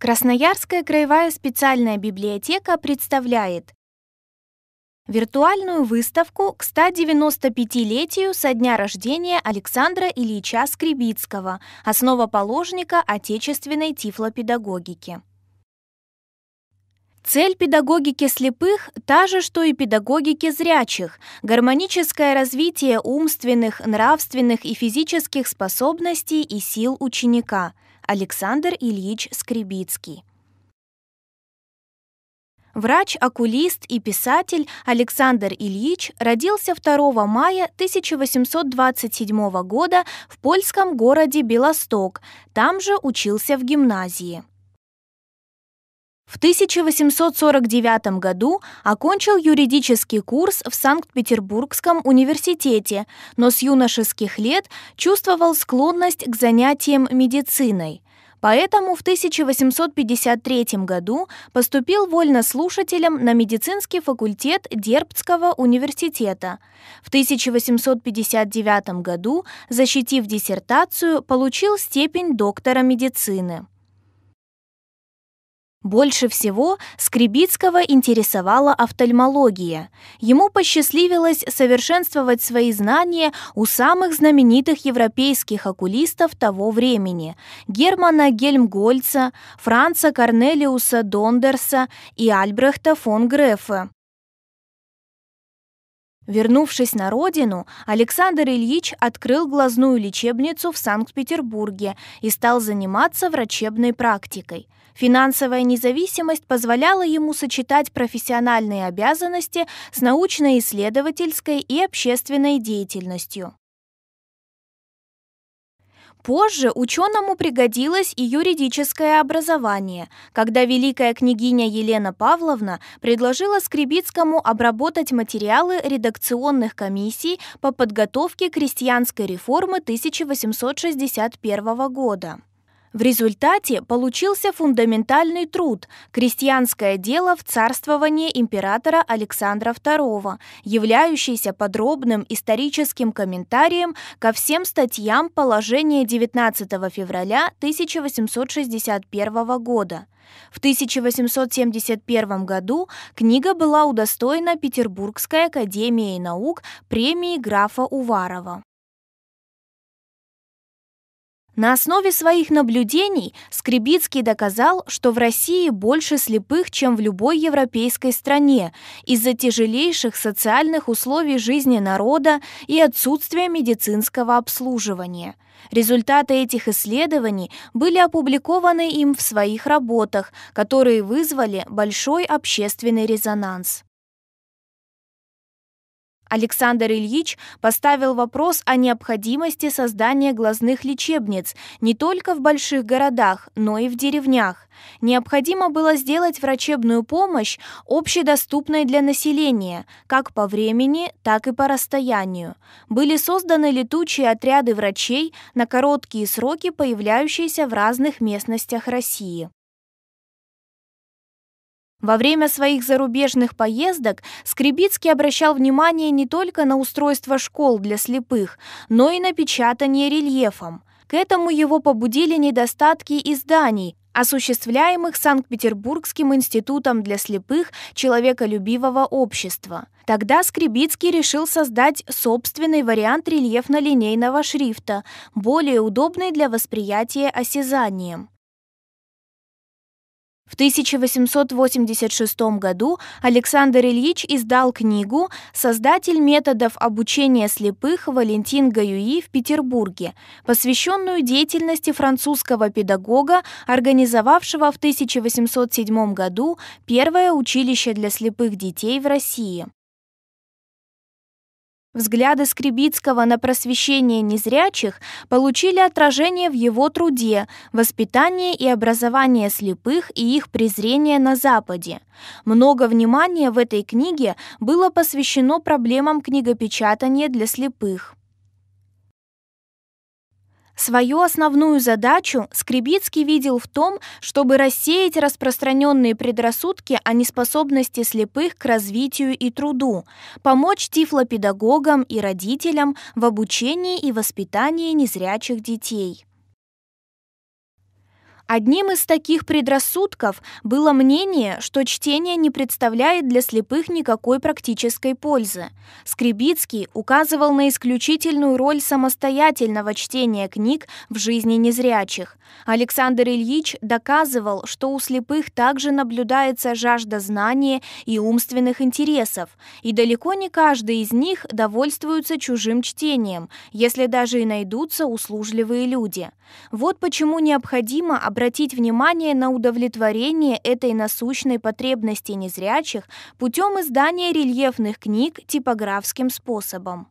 Красноярская краевая специальная библиотека представляет виртуальную выставку к 195-летию со дня рождения Александра Ильича Скребицкого, основоположника отечественной тифлопедагогики. Цель педагогики слепых та же, что и педагогики зрячих – гармоническое развитие умственных, нравственных и физических способностей и сил ученика – Александр Ильич Скребицкий. Врач, окулист и писатель Александр Ильич родился 2 мая 1827 года в польском городе Белосток, там же учился в гимназии. В 1849 году окончил юридический курс в Санкт-Петербургском университете, но с юношеских лет чувствовал склонность к занятиям медициной – Поэтому в 1853 году поступил вольнослушателем на медицинский факультет Дербцкого университета. В 1859 году, защитив диссертацию, получил степень доктора медицины. Больше всего Скребицкого интересовала офтальмология. Ему посчастливилось совершенствовать свои знания у самых знаменитых европейских окулистов того времени – Германа Гельмгольца, Франца Корнелиуса Дондерса и Альбрехта фон Грефа. Вернувшись на родину, Александр Ильич открыл глазную лечебницу в Санкт-Петербурге и стал заниматься врачебной практикой. Финансовая независимость позволяла ему сочетать профессиональные обязанности с научно-исследовательской и общественной деятельностью. Позже ученому пригодилось и юридическое образование, когда великая княгиня Елена Павловна предложила Скребицкому обработать материалы редакционных комиссий по подготовке крестьянской реформы 1861 года. В результате получился фундаментальный труд «Крестьянское дело в царствовании императора Александра II», являющийся подробным историческим комментарием ко всем статьям положения 19 февраля 1861 года. В 1871 году книга была удостоена Петербургской академией наук премии графа Уварова. На основе своих наблюдений Скребицкий доказал, что в России больше слепых, чем в любой европейской стране, из-за тяжелейших социальных условий жизни народа и отсутствия медицинского обслуживания. Результаты этих исследований были опубликованы им в своих работах, которые вызвали большой общественный резонанс. Александр Ильич поставил вопрос о необходимости создания глазных лечебниц не только в больших городах, но и в деревнях. Необходимо было сделать врачебную помощь общедоступной для населения, как по времени, так и по расстоянию. Были созданы летучие отряды врачей на короткие сроки, появляющиеся в разных местностях России. Во время своих зарубежных поездок Скребицкий обращал внимание не только на устройство школ для слепых, но и на печатание рельефом. К этому его побудили недостатки изданий, осуществляемых Санкт-Петербургским институтом для слепых человеколюбивого общества. Тогда Скребицкий решил создать собственный вариант рельефно-линейного шрифта, более удобный для восприятия осязанием. В 1886 году Александр Ильич издал книгу «Создатель методов обучения слепых Валентин Гаюи в Петербурге», посвященную деятельности французского педагога, организовавшего в 1807 году первое училище для слепых детей в России. Взгляды Скребицкого на просвещение незрячих получили отражение в его труде «Воспитание и образование слепых и их презрение на Западе». Много внимания в этой книге было посвящено проблемам книгопечатания для слепых. Свою основную задачу Скребицкий видел в том, чтобы рассеять распространенные предрассудки о неспособности слепых к развитию и труду, помочь тифлопедагогам и родителям в обучении и воспитании незрячих детей. Одним из таких предрассудков было мнение, что чтение не представляет для слепых никакой практической пользы. Скребицкий указывал на исключительную роль самостоятельного чтения книг в жизни незрячих. Александр Ильич доказывал, что у слепых также наблюдается жажда знания и умственных интересов, и далеко не каждый из них довольствуется чужим чтением, если даже и найдутся услужливые люди. Вот почему необходимо обращаться обратить внимание на удовлетворение этой насущной потребности незрячих путем издания рельефных книг типографским способом.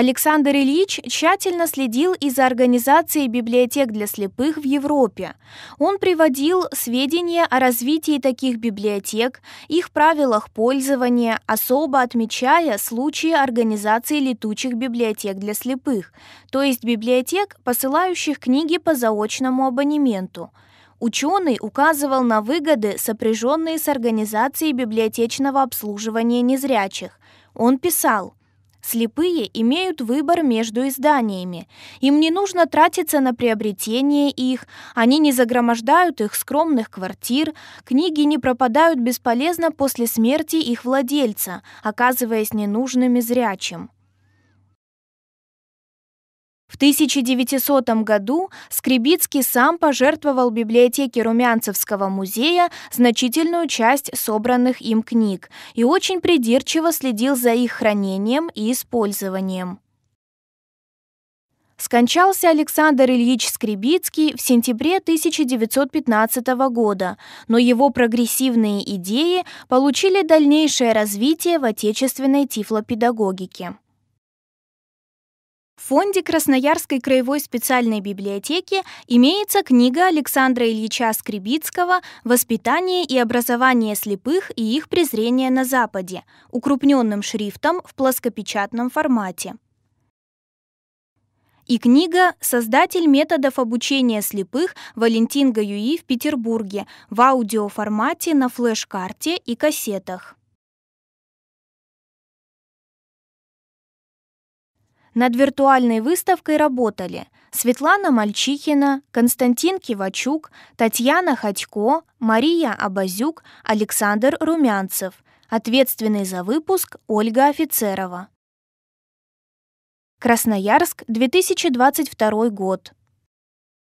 Александр Ильич тщательно следил и за организацией библиотек для слепых в Европе. Он приводил сведения о развитии таких библиотек, их правилах пользования, особо отмечая случаи организации летучих библиотек для слепых, то есть библиотек, посылающих книги по заочному абонементу – Ученый указывал на выгоды, сопряженные с организацией библиотечного обслуживания незрячих. Он писал, Слепые имеют выбор между изданиями. Им не нужно тратиться на приобретение их, они не загромождают их скромных квартир, книги не пропадают бесполезно после смерти их владельца, оказываясь ненужными зрячим. В 1900 году Скребицкий сам пожертвовал библиотеке Румянцевского музея значительную часть собранных им книг и очень придирчиво следил за их хранением и использованием. Скончался Александр Ильич Скребицкий в сентябре 1915 года, но его прогрессивные идеи получили дальнейшее развитие в отечественной тифлопедагогике. В фонде Красноярской краевой специальной библиотеки имеется книга Александра Ильича Скребицкого «Воспитание и образование слепых и их презрение на Западе» укрупненным шрифтом в плоскопечатном формате. И книга «Создатель методов обучения слепых» Валентин Гаюи в Петербурге в аудиоформате на флеш-карте и кассетах. Над виртуальной выставкой работали Светлана Мальчихина, Константин Кивачук, Татьяна Ходько, Мария Абазюк, Александр Румянцев. Ответственный за выпуск Ольга Офицерова. Красноярск, 2022 год.